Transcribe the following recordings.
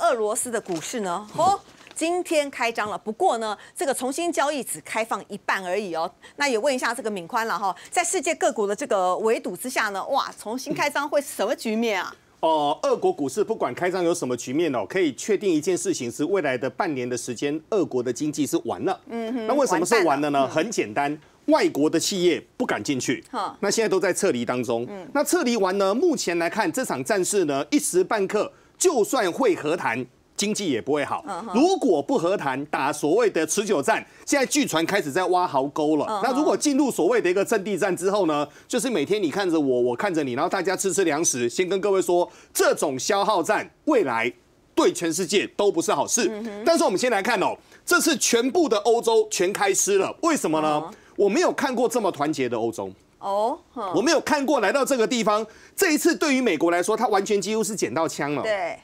俄罗斯的股市呢？哦，今天开张了，不过呢，这个重新交易只开放一半而已哦。那也问一下这个敏宽了哈，在世界各国的这个围堵之下呢，哇，重新开张会是什么局面啊？哦，俄国股市不管开张有什么局面哦，可以确定一件事情是未来的半年的时间，俄国的经济是完了。嗯哼。那为什么是完了呢？很简单，外国的企业不敢进去，好，那现在都在撤离当中。嗯，那撤离完呢？目前来看，这场战事呢，一时半刻。就算会和谈，经济也不会好。如果不和谈，打所谓的持久战，现在据传开始在挖壕沟了。那如果进入所谓的一个阵地战之后呢？就是每天你看着我，我看着你，然后大家吃吃粮食。先跟各位说，这种消耗战未来对全世界都不是好事。但是我们先来看哦，这次全部的欧洲全开撕了，为什么呢？我没有看过这么团结的欧洲。哦，我没有看过。来到这个地方，这一次对于美国来说，它完全几乎是捡到枪了。对，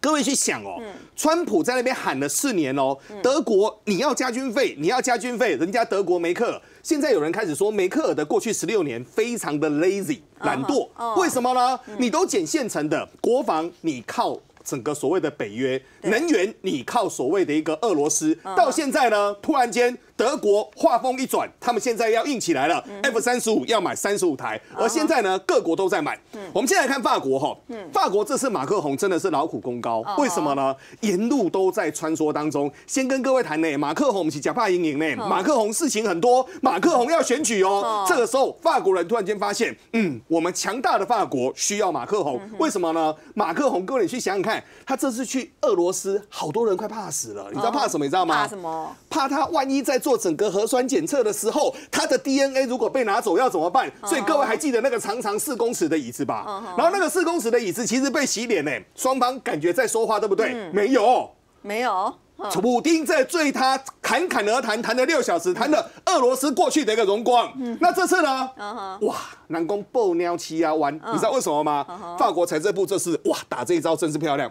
各位去想哦，川普在那边喊了四年哦，德国你要加军费，你要加军费，人家德国克尔，现在有人开始说，梅克尔的过去十六年非常的 lazy 懒惰，为什么呢？你都捡现成的国防，你靠整个所谓的北约；能源，你靠所谓的一个俄罗斯。到现在呢，突然间。德国话风一转，他们现在要硬起来了。F 三十五要买三十五台，而现在呢，各国都在买。我们先来看法国哈，法国这次马克宏真的是劳苦功高，为什么呢？沿路都在穿梭当中。先跟各位谈呢，马克宏起假怕阴影呢，马克宏事情很多，马克宏要选举哦。这个时候，法国人突然间发现，嗯，我们强大的法国需要马克宏，为什么呢？马克宏位你去想想看，他这次去俄罗斯，好多人快怕死了，你知道怕什么？你知道吗？怕什么？怕他万一在做。做整个核酸检测的时候，他的 DNA 如果被拿走要怎么办？所以各位还记得那个长长四公尺的椅子吧？然后那个四公尺的椅子其实被洗脸呢。双方感觉在说话，对不对？没有，没有。普丁在追他，侃侃而谈，谈了六小时，谈了俄罗斯过去的一个荣光。那这次呢？哇，南宫爆尿七啊！玩，你知道为什么吗？法国财政部这次哇，打这一招真是漂亮。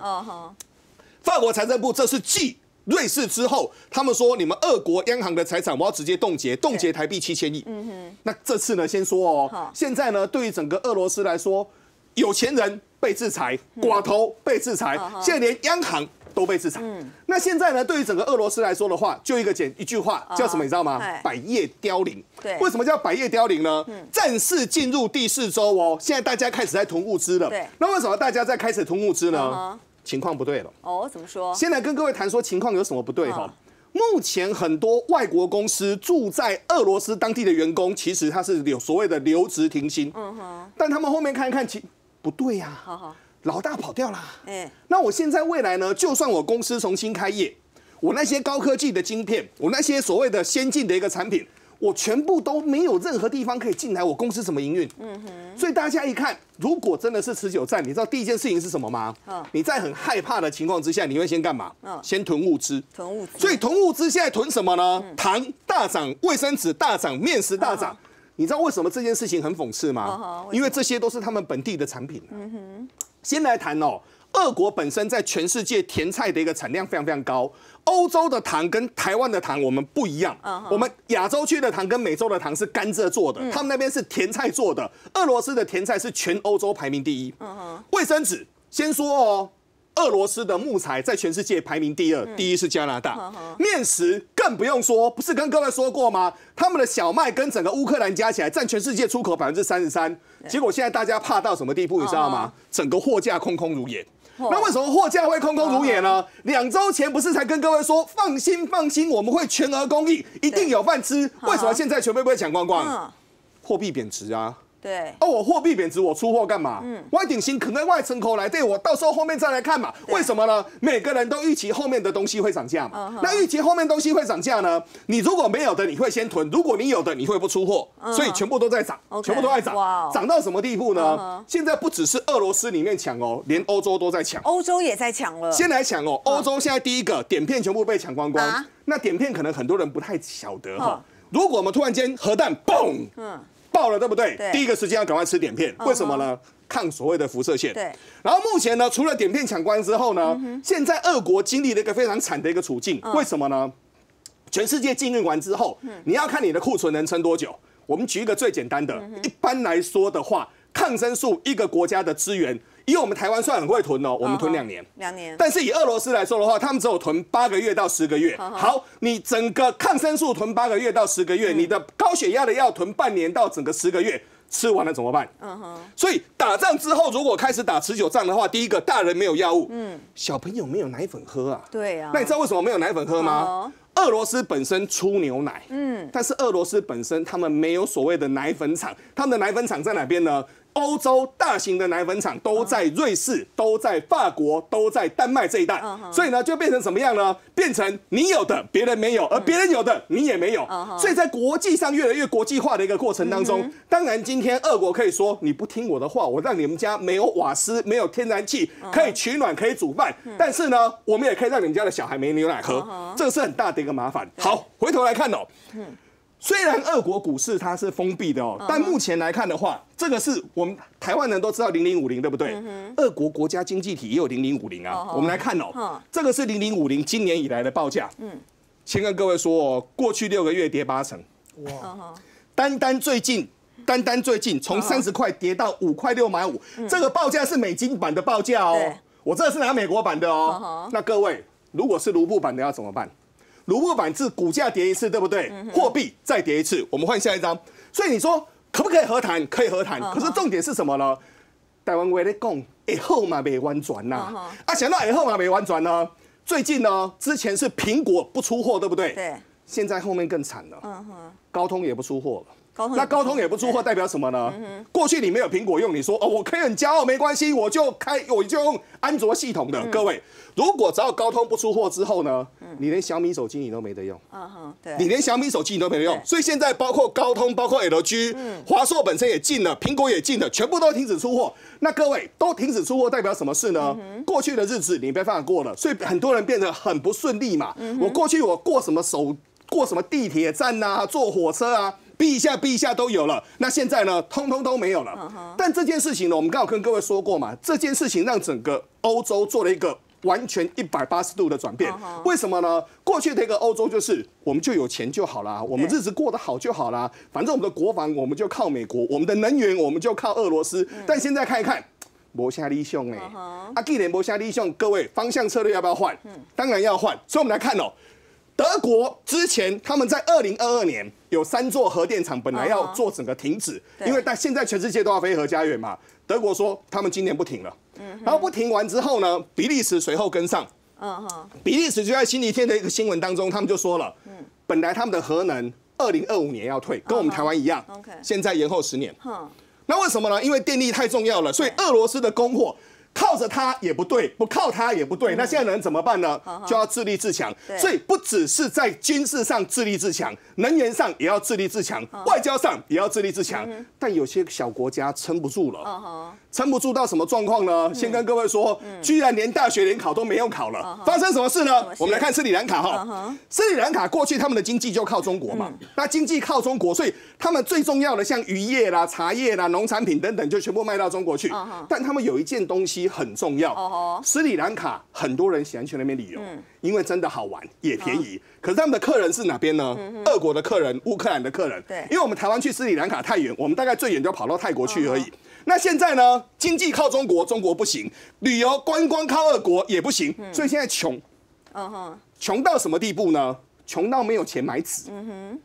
法国财政部这次计。瑞士之后，他们说你们二国央行的财产，我要直接冻结，冻结台币七千亿。嗯哼。那这次呢？先说哦，现在呢，对于整个俄罗斯来说，有钱人被制裁，寡头被制裁，现在连央行都被制裁。嗯。那现在呢？对于整个俄罗斯来说的话，就一个简一句话叫什么？你知道吗？百叶凋零。对。为什么叫百叶凋零呢？嗯。正式进入第四周哦，现在大家开始在囤物资了。对。那为什么大家在开始囤物资呢？情况不对了哦？怎么说？先来跟各位谈说情况有什么不对哈？目前很多外国公司住在俄罗斯当地的员工，其实他是有所谓的留职停薪。嗯哼，但他们后面看一看，其不对呀。好好，老大跑掉了。哎，那我现在未来呢？就算我公司重新开业，我那些高科技的晶片，我那些所谓的先进的一个产品。我全部都没有任何地方可以进来，我公司怎么营运？嗯哼，所以大家一看，如果真的是持久战，你知道第一件事情是什么吗？嗯，你在很害怕的情况之下，你会先干嘛？嗯，先囤物资。囤物资。所以囤物资，现在囤什么呢？糖大涨，卫生纸大涨，面食大涨。你知道为什么这件事情很讽刺吗？因为这些都是他们本地的产品。嗯哼，先来谈哦，俄国本身在全世界甜菜的一个产量非常非常高。欧洲的糖跟台湾的糖我们不一样，我们亚洲区的糖跟美洲的糖是甘蔗做的，他们那边是甜菜做的。俄罗斯的甜菜是全欧洲排名第一。卫生纸先说哦，俄罗斯的木材在全世界排名第二，第一是加拿大。面食更不用说，不是跟各位说过吗？他们的小麦跟整个乌克兰加起来占全世界出口百分之三十三，结果现在大家怕到什么地步，你知道吗？整个货架空空如也。那为什么货架会空空如也呢？两周前不是才跟各位说，放心放心，我们会全额公益，一定有饭吃。为什么现在全部被抢光光？货币贬值啊。对，哦，我货币贬值，我出货干嘛？嗯，外顶薪可能外层口来对，我到时候后面再来看嘛。为什么呢？每个人都预期后面的东西会涨价嘛。那预期后面东西会涨价呢？你如果没有的，你会先囤；如果你有的，你会不出货。所以全部都在涨，全部都在涨。哇，涨到什么地步呢？现在不只是俄罗斯里面抢哦，连欧洲都在抢。欧洲也在抢了。先来抢哦，欧洲现在第一个点片全部被抢光光。那点片可能很多人不太晓得哈。如果我们突然间核弹嘣，嗯。爆了，对不对？第一个时间要赶快吃碘片，为什么呢？抗所谓的辐射线。对。然后目前呢，除了碘片抢光之后呢，现在俄国经历了一个非常惨的一个处境，为什么呢？全世界禁运完之后，你要看你的库存能撑多久。我们举一个最简单的，一般来说的话，抗生素一个国家的资源。以我们台湾算很会囤哦，我们囤两年，两年。但是以俄罗斯来说的话，他们只有囤八个月到十个月。好，你整个抗生素囤八个月到十个月，你的高血压的药囤半年到整个十个月，吃完了怎么办？嗯哼。所以打仗之后，如果开始打持久战的话，第一个大人没有药物，嗯，小朋友没有奶粉喝啊。对啊。那你知道为什么没有奶粉喝吗？俄罗斯本身出牛奶，嗯，但是俄罗斯本身他们没有所谓的奶粉厂，他们的奶粉厂在哪边呢？欧洲大型的奶粉厂都在瑞士，都在法国，都在丹麦这一带，所以呢，就变成什么样呢？变成你有的别人没有，而别人有的你也没有。所以在国际上越来越国际化的一个过程当中，当然今天俄国可以说你不听我的话，我让你们家没有瓦斯，没有天然气，可以取暖，可以煮饭。但是呢，我们也可以让你们家的小孩没牛奶喝，这个是很大的一个麻烦。好，回头来看哦。虽然俄国股市它是封闭的哦，但目前来看的话，这个是我们台湾人都知道零零五零，对不对？俄国国家经济体也有零零五零啊。我们来看哦，这个是零零五零今年以来的报价。嗯，先跟各位说，过去六个月跌八成。哇！单单最近，单单最近从三十块跌到五块六买五，这个报价是美金版的报价哦。我这是拿美国版的哦。那各位，如果是卢布版的要怎么办？卢布反制，股价跌一次，对不对？货币再跌一次，我们换下一张。所以你说可不可以和谈？可以和谈。可是重点是什么呢？台湾为了讲以后嘛没反转呐。啊，想到以后嘛没反转呢。最近呢，之前是苹果不出货，对不对？对。现在后面更惨了。嗯哼。高通也不出货了。那高通也不出货，代表什么呢？过去你没有苹果用，你说哦，我可以很骄傲，没关系，我就开，我就用安卓系统的。各位，如果只要高通不出货之后呢，你连小米手机你都没得用。嗯对，你连小米手机你都没得用。所以现在包括高通，包括 LG、华硕本身也禁了，苹果也禁了，全部都停止出货。那各位都停止出货，代表什么事呢？过去的日子你没办法过了，所以很多人变得很不顺利嘛。我过去我过什么手，过什么地铁站啊，坐火车啊。避一下，避一下都有了。那现在呢，通通都没有了。但这件事情呢，我们刚好跟各位说过嘛，这件事情让整个欧洲做了一个完全一百八十度的转变。为什么呢？过去的那个欧洲就是我们就有钱就好啦，我们日子过得好就好啦，反正我们的国防我们就靠美国，我们的能源我们就靠俄罗斯。但现在看一看，西下利兄哎，阿弟摩西下利兄，各位方向策略要不要换？嗯，当然要换。所以我们来看哦。德国之前他们在二零二二年有三座核电厂本来要做整个停止，因为但现在全世界都要飞核家园嘛。德国说他们今年不停了，嗯，然后不停完之后呢，比利时随后跟上，嗯哼，比利时就在星期天的一个新闻当中，他们就说了，嗯，本来他们的核能二零二五年要退，跟我们台湾一样，OK，现在延后十年，哼，那为什么呢？因为电力太重要了，所以俄罗斯的供货。靠着他也不对，不靠他也不对，那现在人怎么办呢？就要自立自强。所以不只是在军事上自立自强，能源上也要自立自强，外交上也要自立自强。但有些小国家撑不住了，撑不住到什么状况呢？先跟各位说，居然连大学联考都没有考了。发生什么事呢？我们来看斯里兰卡哈。斯里兰卡过去他们的经济就靠中国嘛，那经济靠中国，所以他们最重要的像渔业啦、茶叶啦、农产品等等，就全部卖到中国去。但他们有一件东西。也很重要。斯里兰卡很多人喜欢去那边旅游，因为真的好玩，也便宜。可是他们的客人是哪边呢？俄国的客人，乌克兰的客人。对，因为我们台湾去斯里兰卡太远，我们大概最远就要跑到泰国去而已。那现在呢？经济靠中国，中国不行；旅游观光靠俄国也不行，所以现在穷。嗯哼。穷到什么地步呢？穷到没有钱买纸。嗯哼。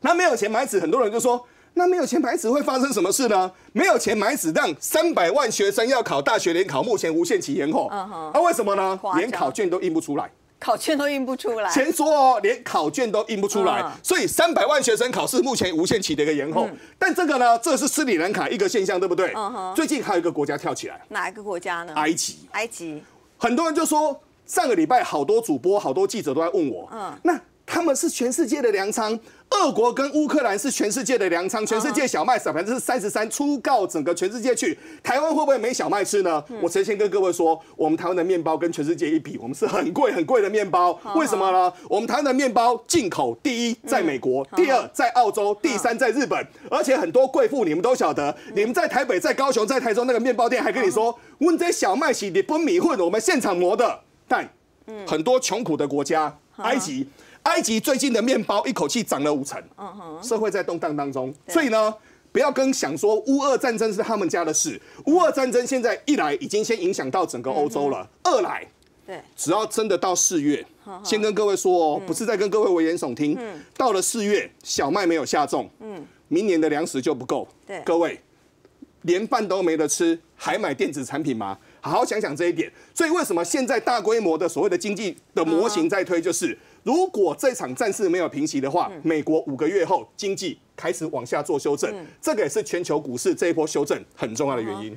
那没有钱买纸，很多人就说。那没有钱买纸会发生什么事呢？没有钱买纸，让三百万学生要考大学联考，目前无限期延后。啊，为什么呢？连考卷都印不出来。考卷都印不出来。前说哦，连考卷都印不出来，所以三百万学生考试目前无限期的一个延后。但这个呢，这是斯里兰卡一个现象，对不对？嗯最近还有一个国家跳起来。哪一个国家呢？埃及。埃及。很多人就说，上个礼拜好多主播、好多记者都在问我。嗯。那。他们是全世界的粮仓，俄国跟乌克兰是全世界的粮仓，全世界小麦少，分之三十三出告整个全世界去，台湾会不会没小麦吃呢？我曾先跟各位说，我们台湾的面包跟全世界一比，我们是很贵很贵的面包，为什么呢？我们台湾的面包进口第一在美国，第二在澳洲，第三在日本，而且很多贵妇你们都晓得，你们在台北、在高雄、在台中那个面包店还跟你说，问些小麦起你不迷惑的，我们现场磨的，但很多穷苦的国家，埃及。埃及最近的面包一口气涨了五成，社会在动荡当中，所以呢，不要跟想说乌俄战争是他们家的事。乌俄战争现在一来已经先影响到整个欧洲了，二来，对，只要真的到四月，先跟各位说哦，不是在跟各位危言耸听，嗯，到了四月小麦没有下种，嗯，明年的粮食就不够，对，各位连饭都没得吃，还买电子产品吗？好好想想这一点。所以为什么现在大规模的所谓的经济的模型在推就是？如果这场战事没有平息的话，美国五个月后经济开始往下做修正，这个也是全球股市这一波修正很重要的原因。